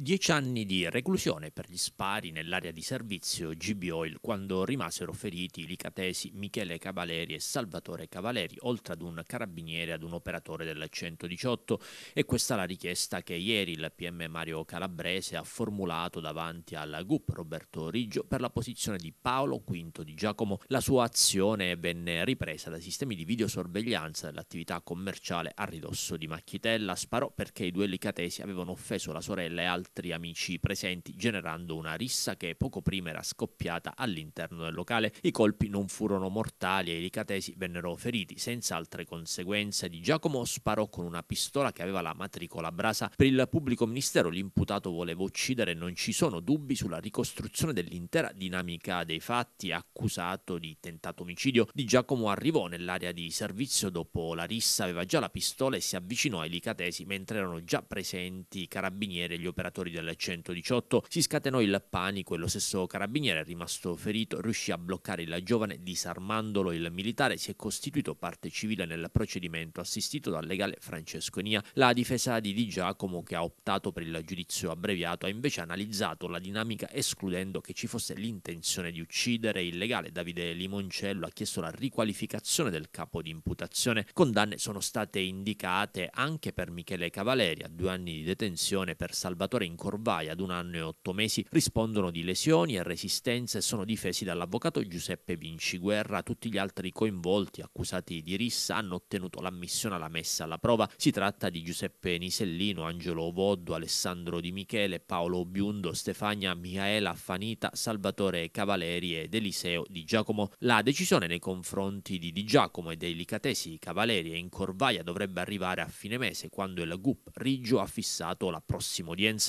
Dieci anni di reclusione per gli spari nell'area di servizio GB Oil quando rimasero feriti i licatesi Michele Cavaleri e Salvatore Cavaleri, oltre ad un carabiniere e ad un operatore del 118. E questa è la richiesta che ieri il PM Mario Calabrese ha formulato davanti al GUP Roberto Riggio per la posizione di Paolo V di Giacomo. La sua azione venne ripresa dai sistemi di videosorveglianza dell'attività commerciale a ridosso di Macchitella. Sparò perché i due licatesi avevano offeso la sorella e altri altri amici presenti, generando una rissa che poco prima era scoppiata all'interno del locale. I colpi non furono mortali e i licatesi vennero feriti senza altre conseguenze. Di Giacomo sparò con una pistola che aveva la matricola brasa. Per il pubblico ministero l'imputato voleva uccidere non ci sono dubbi sulla ricostruzione dell'intera dinamica dei fatti. Accusato di tentato omicidio, Di Giacomo arrivò nell'area di servizio dopo la rissa, aveva già la pistola e si avvicinò ai licatesi mentre erano già presenti i carabinieri e gli operatori operatori della 118 si scatenò il panico e lo stesso carabiniere rimasto ferito riuscì a bloccare la giovane disarmandolo. Il militare si è costituito parte civile nel procedimento assistito dal legale Francesco Nia. La difesa di Di Giacomo, che ha optato per il giudizio abbreviato, ha invece analizzato la dinamica escludendo che ci fosse l'intenzione di uccidere. Il legale Davide Limoncello ha chiesto la riqualificazione del capo di imputazione. Condanne sono state indicate anche per Michele Cavaleri a due anni di detenzione per Salvatore giocatore in corvaia ad un anno e otto mesi, rispondono di lesioni e resistenze e sono difesi dall'avvocato Giuseppe Vinciguerra. Tutti gli altri coinvolti, accusati di rissa, hanno ottenuto l'ammissione alla messa alla prova. Si tratta di Giuseppe Nisellino, Angelo Voddo, Alessandro Di Michele, Paolo Biundo, Stefania Michaela Fanita, Salvatore Cavaleri ed Eliseo Di Giacomo. La decisione nei confronti di Di Giacomo e dei Licatesi Cavaleri e in corvaia dovrebbe arrivare a fine mese, quando il GUP Riggio ha fissato la prossima udienza.